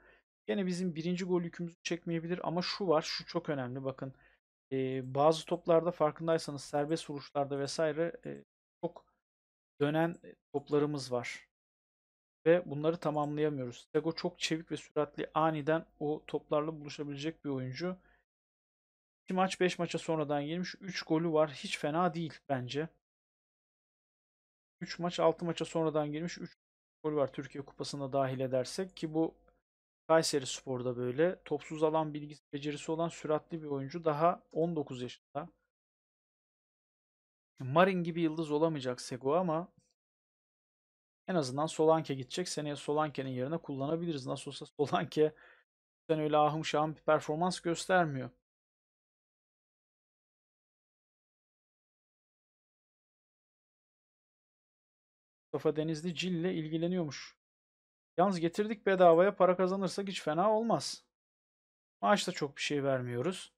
Yine bizim birinci gol yükümüzü çekmeyebilir ama şu var şu çok önemli bakın. E, bazı toplarda farkındaysanız serbest vuruşlarda vesaire e, çok dönen e, toplarımız var. Ve bunları tamamlayamıyoruz. Tego çok çevik ve süratli aniden o toplarla buluşabilecek bir oyuncu. 2 maç 5 maça sonradan girmiş. 3 golü var. Hiç fena değil bence. 3 maç 6 maça sonradan girmiş. 3 gol var Türkiye Kupası'na dahil edersek ki bu Kayseri Spor'da böyle topsuz alan bilgisi becerisi olan süratli bir oyuncu daha 19 yaşında. Marin gibi yıldız olamayacak Sego ama en azından Solanke gidecek. Seneye Solanke'nin yerine kullanabiliriz. Nasıl olsa Solanke sen öyle ahım şahım bir performans göstermiyor. Mustafa Denizli Cille ilgileniyormuş. Yalnız getirdik bedavaya para kazanırsak hiç fena olmaz. Maaş da çok bir şey vermiyoruz.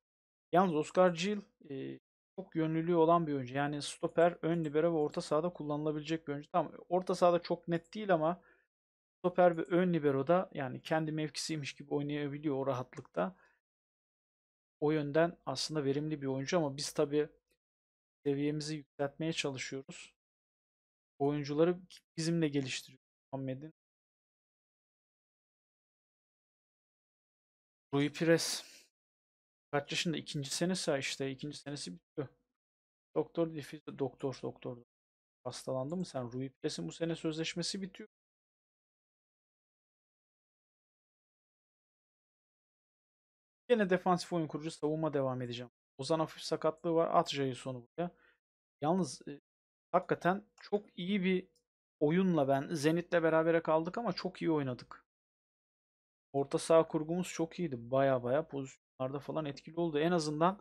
Yalnız Oscar Gil e, çok yönlülüğü olan bir oyuncu. Yani stoper, ön libero ve orta sahada kullanılabilecek bir oyuncu. Tamam orta sahada çok net değil ama stoper ve ön libero da yani kendi mevkisiymiş gibi oynayabiliyor o rahatlıkta. O yönden aslında verimli bir oyuncu ama biz tabi seviyemizi yükseltmeye çalışıyoruz. Oyuncuları bizimle geliştiriyoruz. Muhammed'in Rui Pires. Kaç yaşında? İkinci senesi işte. ikinci senesi bitiyor. Doktor Difiz, doktor, doktor. Hastalandı mı sen? Rui Pires'in bu sene sözleşmesi bitiyor. Yine defansif oyun kurucu savunma devam edeceğim. Ozan hafif sakatlığı var. At sonu buraya. Yalnız e, hakikaten çok iyi bir oyunla ben Zenit'le berabere kaldık ama çok iyi oynadık. Orta saha kurgumuz çok iyiydi. Baya baya pozisyonlarda falan etkili oldu. En azından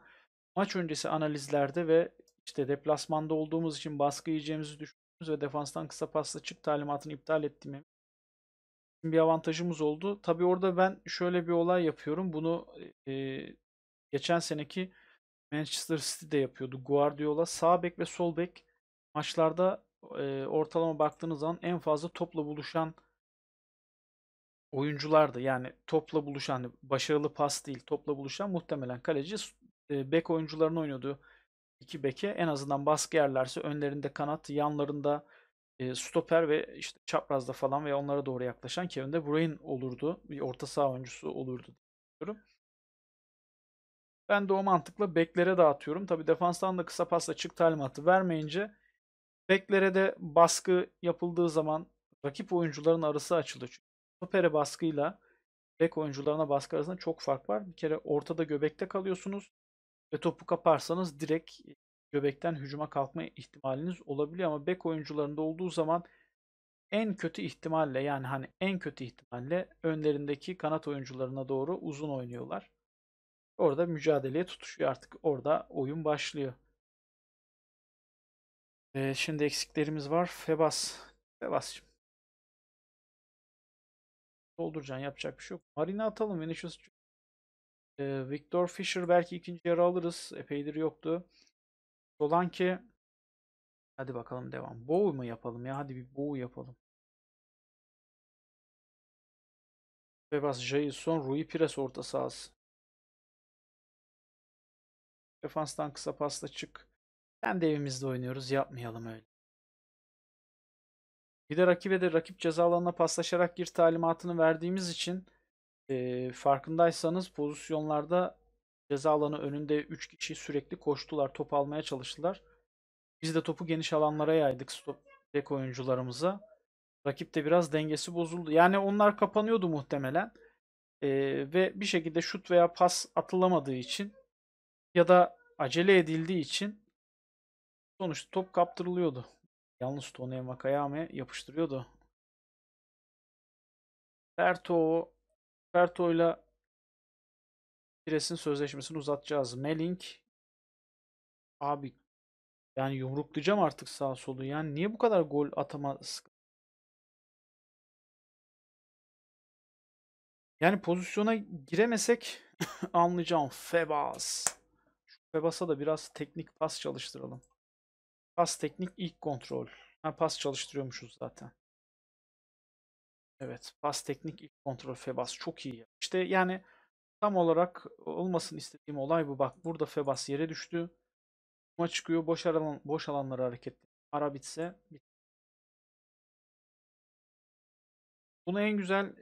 maç öncesi analizlerde ve işte deplasmanda olduğumuz için baskı yiyeceğimizi düşündüğümüz ve defanstan kısa pasla çık talimatını iptal ettiğimiz bir avantajımız oldu. Tabii orada ben şöyle bir olay yapıyorum. Bunu e, geçen seneki Manchester City'de yapıyordu. Guardiola sağ bek ve sol bek maçlarda e, ortalama baktığınız zaman en fazla topla buluşan Oyunculardı yani topla buluşan hani başarılı pas değil topla buluşan muhtemelen kaleci e, bek oyuncularını oynadığı iki beke en azından baskı yerlerse önlerinde kanat yanlarında e, stoper ve işte çaprazda falan ve onlara doğru yaklaşan Kevin De Bruyne olurdu. Bir orta saha oyuncusu olurdu diyorum. Ben de o mantıkla beklere dağıtıyorum. Tabi defanstan da kısa pasla çık talimatı vermeyince beklere de baskı yapıldığı zaman rakip oyuncuların arası açıldı. Çünkü stopere baskıyla bek oyuncularına baskı arasında çok fark var. Bir kere ortada göbekte kalıyorsunuz ve topu kaparsanız direkt e, göbekten hücuma kalkma ihtimaliniz olabiliyor ama bek oyuncularında olduğu zaman en kötü ihtimalle yani hani en kötü ihtimalle önlerindeki kanat oyuncularına doğru uzun oynuyorlar. Orada mücadeleye tutuşuyor artık. Orada oyun başlıyor. Ee, şimdi eksiklerimiz var. Febas. Febas'cığım dolduracaksın. Yapacak bir şey yok. Marine atalım. Vinicius e, Victor Fisher belki ikinci yarı alırız. Epeydir yoktu. ki. hadi bakalım devam. Bow mu yapalım ya? Hadi bir bow yapalım. Bebas Jason Rui Pires orta sahası. Defanstan kısa pasta çık. Kendi evimizde oynuyoruz. Yapmayalım öyle. Bir de rakibe de rakip ceza alanına paslaşarak gir talimatını verdiğimiz için e, farkındaysanız pozisyonlarda ceza alanı önünde 3 kişi sürekli koştular, top almaya çalıştılar. Biz de topu geniş alanlara yaydık stop bek oyuncularımıza. Rakip de biraz dengesi bozuldu. Yani onlar kapanıyordu muhtemelen. E, ve bir şekilde şut veya pas atılamadığı için ya da acele edildiği için sonuçta top kaptırılıyordu. Yalnız Tone Makayame yapıştırıyordu. Berto Berto ile Pires'in sözleşmesini uzatacağız. Melink abi yani yumruklayacağım artık sağ solu. Yani niye bu kadar gol atama Yani pozisyona giremesek anlayacağım. Febas. Febas'a da biraz teknik pas çalıştıralım. Pas teknik ilk kontrol. Ha, pas çalıştırıyormuşuz zaten. Evet. Pas teknik ilk kontrol Febas. Çok iyi. İşte yani tam olarak olmasın istediğim olay bu. Bak burada Febas yere düştü. Kuma çıkıyor. Boş, alan, boş alanlara hareket. Ara bitse. Bit Bunu en güzel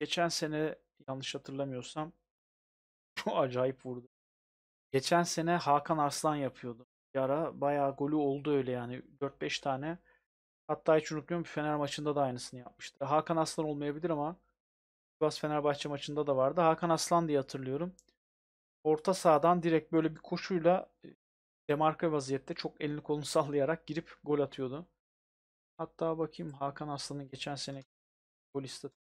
geçen sene yanlış hatırlamıyorsam acayip vurdu. Geçen sene Hakan Arslan yapıyordu. Yara ara bayağı golü oldu öyle yani 4-5 tane. Hatta hiç unutmuyorum Fener maçında da aynısını yapmıştı. Hakan Aslan olmayabilir ama Sivas Fenerbahçe maçında da vardı. Hakan Aslan diye hatırlıyorum. Orta sahadan direkt böyle bir koşuyla e, demarka vaziyette çok elini kolunu sallayarak girip gol atıyordu. Hatta bakayım Hakan Aslan'ın geçen sene gol istatistiği.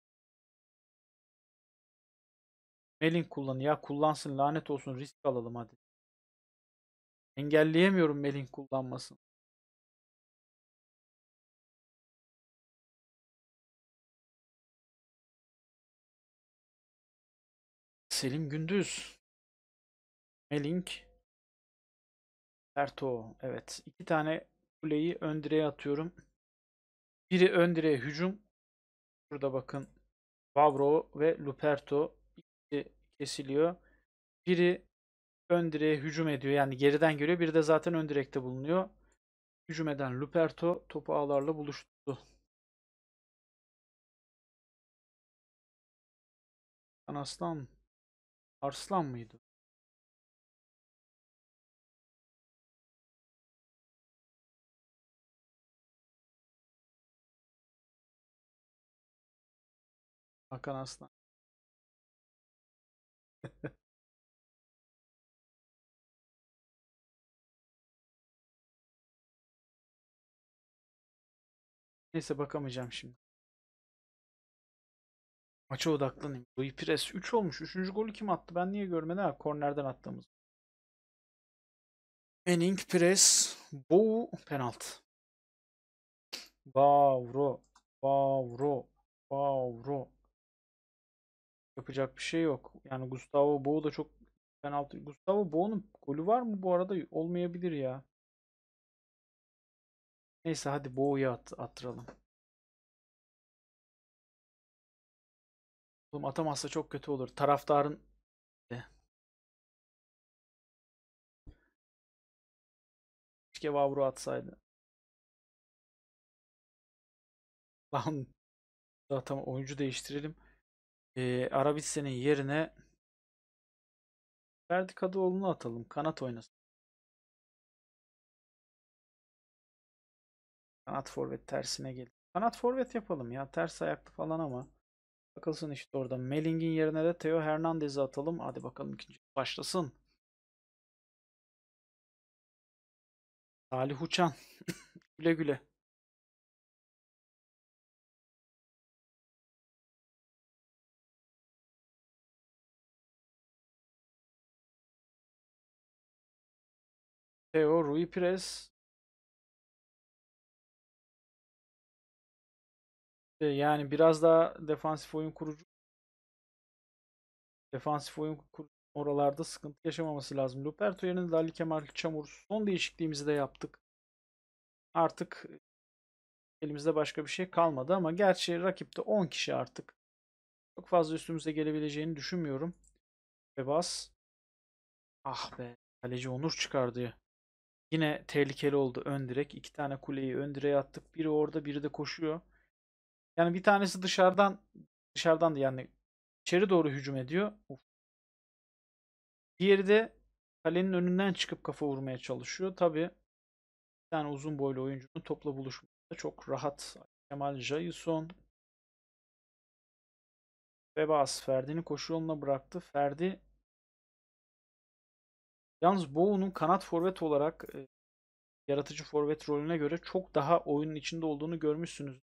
Melin kullanıyor. Ya kullansın lanet olsun risk alalım hadi. Engelleyemiyorum Mel'in kullanmasın. Selim Gündüz. Melink. Berto. Evet. iki tane kuleyi ön direğe atıyorum. Biri ön direğe hücum. Burada bakın. Vavro ve Luperto ikisi kesiliyor. Biri ön direğe hücum ediyor. Yani geriden geliyor. Bir de zaten ön direkte bulunuyor. Hücum eden Luperto topu ağlarla buluştu. Aslan Arslan mıydı? Hakan Aslan. Neyse bakamayacağım şimdi. Maça odaklanayım. Louis Pires 3 olmuş. 3. golü kim attı? Ben niye görmedim? Ha, kornerden attığımız. Manning, Pires, Bow, penaltı. Vauro, Vauro, Vauro. Yapacak bir şey yok. Yani Gustavo Bow da çok penaltı. Gustavo Bow'un golü var mı bu arada? Olmayabilir ya. Neyse hadi boğuya at attıralım. Oğlum atamazsa çok kötü olur. Taraftarın keşke Vavru atsaydı. Lan zaten oyuncu değiştirelim. Ee, senin yerine Ferdi Kadıoğlu'nu atalım. Kanat oynasın. Kanat forvet tersine geldi. Kanat forvet yapalım ya. Ters ayaklı falan ama. Bakılsın işte orada. Melingin yerine de Theo Hernandez'i atalım. Hadi bakalım ikinci başlasın. Salih Uçan. güle güle. Theo, Rui Pires, yani biraz daha defansif oyun kurucu defansif oyun kurucu oralarda sıkıntı yaşamaması lazım. Luperto yerine de Ali Kemal Çamur son değişikliğimizi de yaptık. Artık e, elimizde başka bir şey kalmadı ama gerçi rakipte 10 kişi artık. Çok fazla üstümüze gelebileceğini düşünmüyorum. Ve bas. Ah be. Kaleci Onur çıkardı. Yine tehlikeli oldu ön direk. İki tane kuleyi ön direğe attık. Biri orada biri de koşuyor. Yani bir tanesi dışarıdan dışarıdan da yani içeri doğru hücum ediyor. Of. Diğeri de kalenin önünden çıkıp kafa vurmaya çalışıyor. Tabi bir tane uzun boylu oyuncunun topla buluşması çok rahat. Kemal Jason Bebas Ferdi'ni koşu yoluna bıraktı. Ferdi yalnız Bowen'un kanat forvet olarak e, yaratıcı forvet rolüne göre çok daha oyunun içinde olduğunu görmüşsünüz.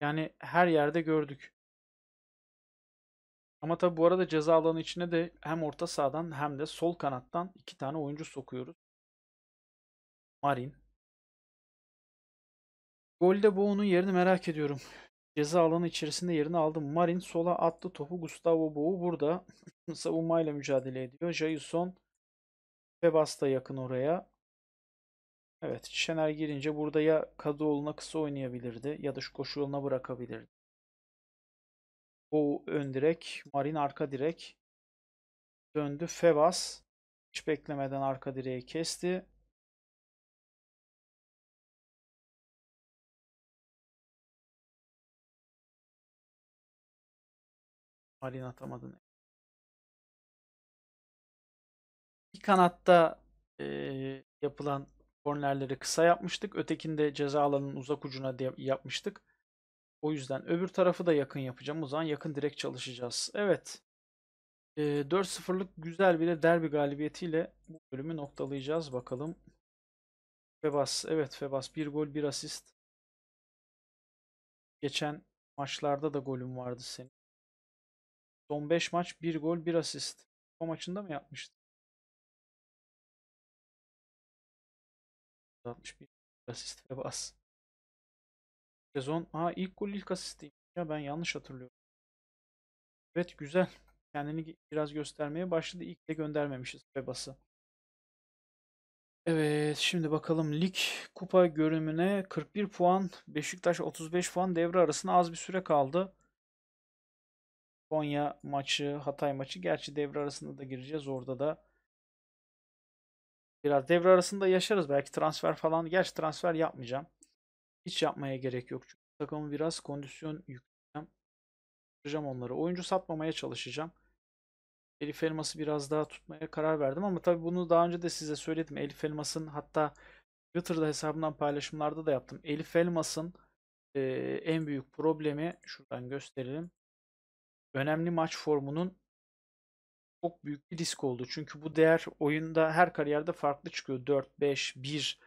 Yani her yerde gördük. Ama tabi bu arada ceza alanı içine de hem orta sahadan hem de sol kanattan iki tane oyuncu sokuyoruz. Marin. Golde Boğu'nun yerini merak ediyorum. Ceza alanı içerisinde yerini aldı. Marin sola attı topu. Gustavo Boğu burada savunmayla mücadele ediyor. Jason Febas'ta yakın oraya. Evet Şener girince burada ya Kadıoğlu'na kısa oynayabilirdi ya da şu koşu yoluna bırakabilirdi. O ön direk, Marin arka direk. Döndü Fevas. Hiç beklemeden arka direği kesti. Marin atamadın. Bir kanatta e, yapılan Kornerleri kısa yapmıştık. ötekinde ceza alanının uzak ucuna yapmıştık. O yüzden öbür tarafı da yakın yapacağım. O zaman yakın direkt çalışacağız. Evet. E, 4-0'lık güzel bir de derbi galibiyetiyle bu bölümü noktalayacağız. Bakalım. Febas. Evet Febas. Bir gol bir asist. Geçen maçlarda da golüm vardı senin. Son 5 maç bir gol bir asist. O maçında mı yapmıştın? 61 ve bas. Sezon ha ilk gol ilk asistiymiş ya ben yanlış hatırlıyorum. Evet güzel. Kendini biraz göstermeye başladı. İlk de göndermemişiz Rebas'ı. Evet şimdi bakalım lig kupa görünümüne 41 puan Beşiktaş 35 puan devre arasında az bir süre kaldı. Konya maçı Hatay maçı gerçi devre arasında da gireceğiz orada da Biraz devre arasında yaşarız. Belki transfer falan. Gerçi transfer yapmayacağım. Hiç yapmaya gerek yok. Çünkü takımı biraz kondisyon yükleyeceğim. onları. Oyuncu satmamaya çalışacağım. Elif Elmas'ı biraz daha tutmaya karar verdim ama tabii bunu daha önce de size söyledim. Elif Elmas'ın hatta Twitter'da hesabından paylaşımlarda da yaptım. Elif Elmas'ın e, en büyük problemi şuradan gösterelim. Önemli maç formunun çok büyük bir risk oldu. Çünkü bu değer oyunda her kariyerde farklı çıkıyor. 4, 5, 1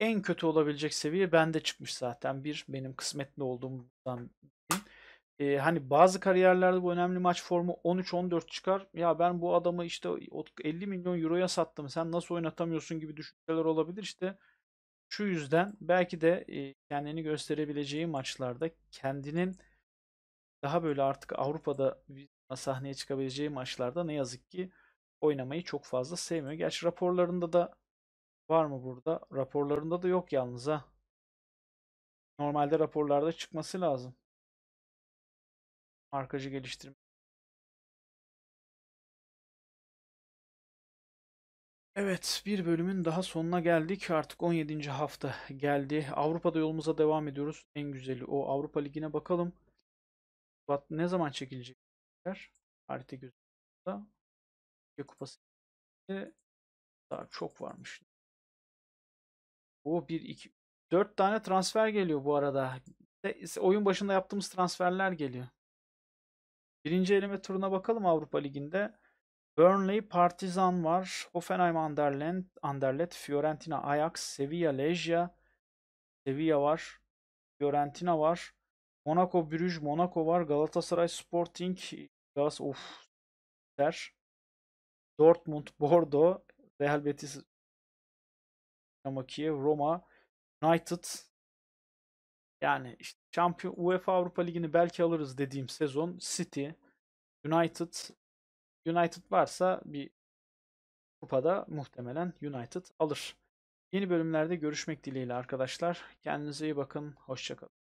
en kötü olabilecek seviye bende çıkmış zaten. Bir benim kısmetli olduğumdan ee, hani bazı kariyerlerde bu önemli maç formu 13-14 çıkar. Ya ben bu adamı işte 50 milyon euroya sattım. Sen nasıl oynatamıyorsun gibi düşünceler olabilir. işte şu yüzden belki de kendini gösterebileceği maçlarda kendinin daha böyle artık Avrupa'da sahneye çıkabileceği maçlarda ne yazık ki oynamayı çok fazla sevmiyor. Gerçi raporlarında da var mı burada? Raporlarında da yok yalnız ha. Normalde raporlarda çıkması lazım. Markacı geliştirme. Evet, bir bölümün daha sonuna geldik. Artık 17. hafta geldi. Avrupa'da yolumuza devam ediyoruz. En güzeli o Avrupa Ligi'ne bakalım. Ne zaman çekilecek harita gözüküyor. Türkiye Kupası daha çok varmış. O 1 2 4 tane transfer geliyor bu arada. E, oyun başında yaptığımız transferler geliyor. Birinci elime turuna bakalım Avrupa Ligi'nde. Burnley, Partizan var. Hoffenheim, Anderlecht, Anderlecht, Fiorentina, Ajax, Sevilla, Legia, Sevilla var. Fiorentina var. Monaco, Brüj, Monaco var. Galatasaray, Sporting, Gaz of der. Dortmund, Bordeaux Real Betis, Dinamo Kiev, Roma, United. Yani işte şampiyon UEFA Avrupa Ligi'ni belki alırız dediğim sezon City, United. United varsa bir kupada muhtemelen United alır. Yeni bölümlerde görüşmek dileğiyle arkadaşlar. Kendinize iyi bakın. Hoşçakalın.